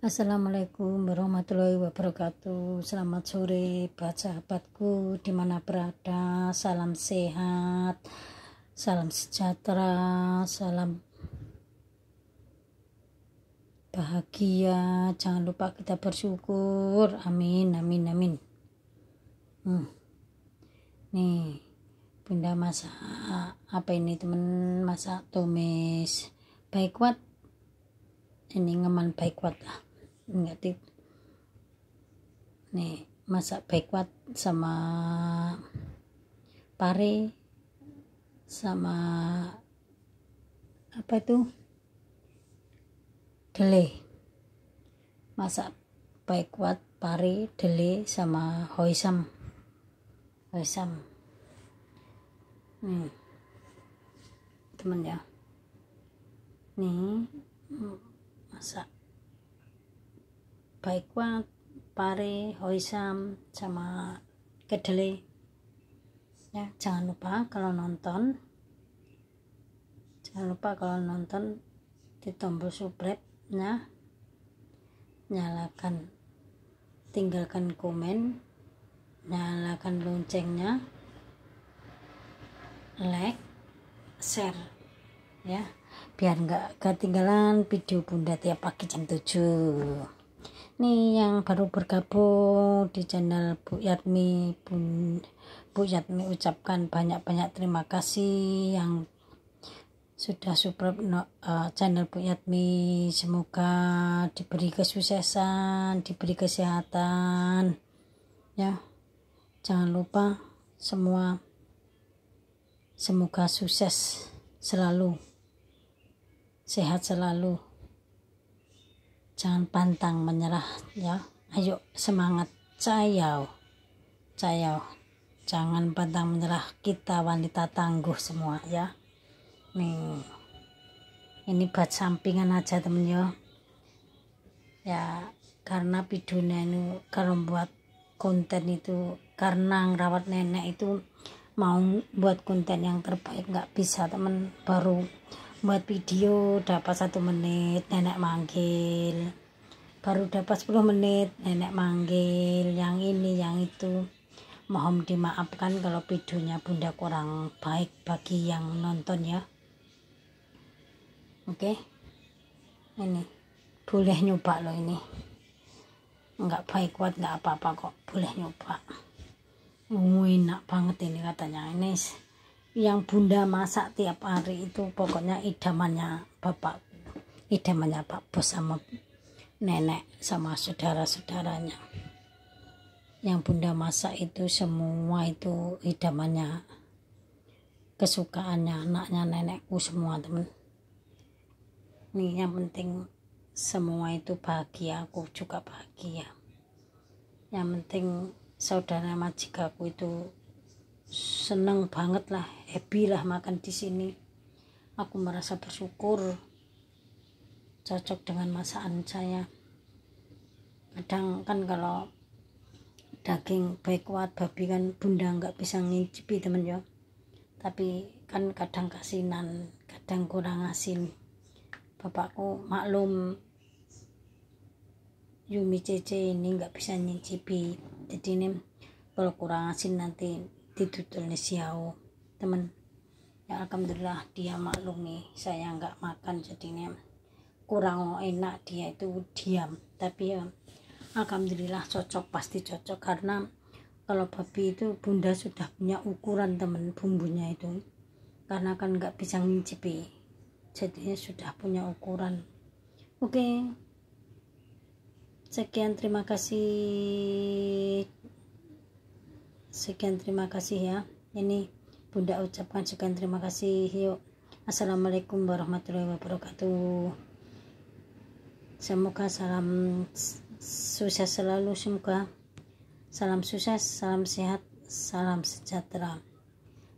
Assalamualaikum warahmatullahi wabarakatuh Selamat sore buat sahabatku dimana berada Salam sehat Salam sejahtera Salam bahagia Jangan lupa kita bersyukur Amin amin amin hmm. Nih Bunda masa Apa ini temen masa tumis Baik kuat ini ngeman baik kuat lah negatif nih masak backward sama pare sama apa itu dele masak baik kuat pari dele sama hoisam hoisam nih temen ya nih mm, masak baik banget pare hoisam sama kedelai ya jangan lupa kalau nonton jangan lupa kalau nonton di tombol subscribe nya nyalakan tinggalkan komen nyalakan loncengnya like share ya biar nggak ketinggalan video bunda tiap pagi jam 7 nih yang baru bergabung di channel Bu Yatmi Bu, Bu Yatmi ucapkan banyak-banyak terima kasih yang sudah subscribe no, uh, channel Bu Yatmi semoga diberi kesuksesan diberi kesehatan ya jangan lupa semua semoga sukses selalu sehat selalu jangan pantang menyerah ya ayo semangat cayau cayau jangan pantang menyerah kita wanita tangguh semua ya nih ini buat sampingan aja temen yo ya karena videonya ini kalau buat konten itu karena ngerawat nenek itu mau buat konten yang terbaik nggak bisa temen baru buat video dapat satu menit nenek manggil baru dapat 10 menit nenek manggil yang ini yang itu mohon dimaafkan kalau videonya bunda kurang baik bagi yang nonton ya oke okay? ini boleh nyoba loh ini nggak baik buat nggak apa-apa kok boleh nyoba enak banget ini katanya ini yang bunda masak tiap hari itu pokoknya idamannya bapak idamannya pak bos sama nenek sama saudara-saudaranya yang bunda masak itu semua itu idamannya kesukaannya anaknya nenekku semua temen ini yang penting semua itu bahagia aku juga bahagia yang penting saudara majikaku itu senang banget lah happy lah makan di sini aku merasa bersyukur cocok dengan masakan saya kadang kan kalau daging baik kuat babi kan bunda nggak bisa ngicipi temen ya tapi kan kadang kasinan kadang kurang asin bapakku maklum Yumi Cece ini nggak bisa nyicipi jadi ini kalau kurang asin nanti nih siau teman ya alhamdulillah dia maklumi saya nggak makan jadinya kurang enak dia itu diam tapi ya alhamdulillah cocok pasti cocok karena kalau babi itu bunda sudah punya ukuran temen bumbunya itu karena kan nggak bisa ngicipi jadinya sudah punya ukuran oke okay. sekian terima kasih sekian terima kasih ya ini bunda ucapkan sekian terima kasih yuk assalamualaikum warahmatullahi wabarakatuh semoga salam sukses selalu semoga salam sukses salam sehat salam sejahtera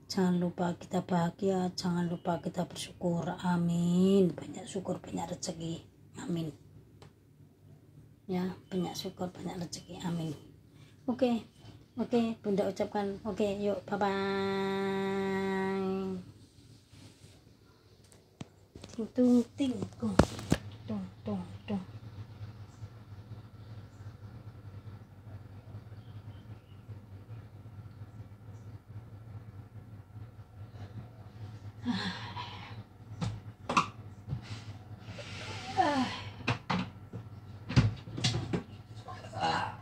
jangan lupa kita bahagia jangan lupa kita bersyukur amin banyak syukur banyak rezeki amin ya banyak syukur banyak rezeki amin oke okay. Oke, okay, Bunda ucapkan oke, okay, yuk, bye bye. Ting tung ting tung tung tung tung. Ah. ah.